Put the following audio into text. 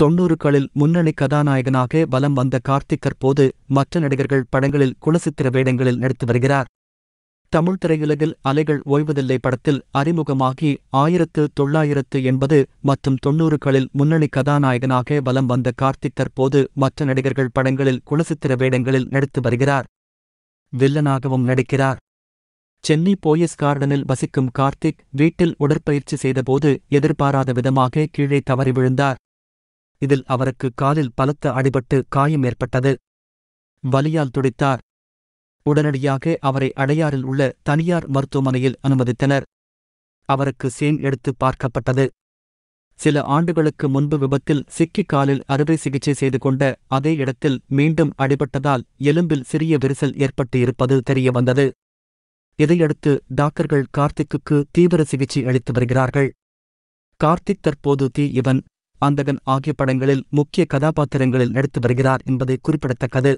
தொன்னூறுகளில் முன்னணி கதாநாயகனாக பலம் வந்த கார்த்திகர் போது மற்ற நடிகர்கள் படங்களில் குலசித்திர வேடங்களில் நடித்து வருகிறார் தமிழ் திரையுலகில் அலைகள் ஓய்வதில்லை படத்தில் அறிமுகமாகி ஆயிரத்து தொள்ளாயிரத்து எண்பது மற்றும் தொன்னூறுகளில் முன்னணி கதாநாயகனாக பலம் வந்த கார்த்திக் தற்போது மற்ற நடிகர்கள் படங்களில் குலசித்திர வேடங்களில் நடித்து வருகிறார் வில்லனாகவும் நடிக்கிறார் சென்னை போயஸ் கார்டனில் வசிக்கும் கார்த்திக் வீட்டில் உடற்பயிற்சி செய்தபோது எதிர்பாராத விதமாக கீழே தவறி விழுந்தார் இதில் அவருக்கு காலில் பலத்த அடிபட்டு காயம் ஏற்பட்டது வலியால் துடித்தார் உடனடியாக அவரை அடையாறில் உள்ள தனியார் மருத்துவமனையில் அனுமதித்தனர் அவருக்கு சேன் எடுத்து பார்க்கப்பட்டது சில ஆண்டுகளுக்கு முன்பு விபத்தில் சிக்கி காலில் அறுவை சிகிச்சை செய்து கொண்ட அதே இடத்தில் மீண்டும் அடிபட்டதால் எலும்பில் சிறிய விரிசல் ஏற்பட்டு இருப்பது தெரியவந்தது இதையடுத்து டாக்டர்கள் கார்த்திக்குக்கு தீவிர சிகிச்சை அளித்து வருகிறார்கள் கார்த்திக் தற்போது தி இவன் ஆந்தகன் ஆகிய படங்களில் முக்கிய கதாபாத்திரங்களில் நடித்து வருகிறார் என்பது குறிப்பிடத்தக்கது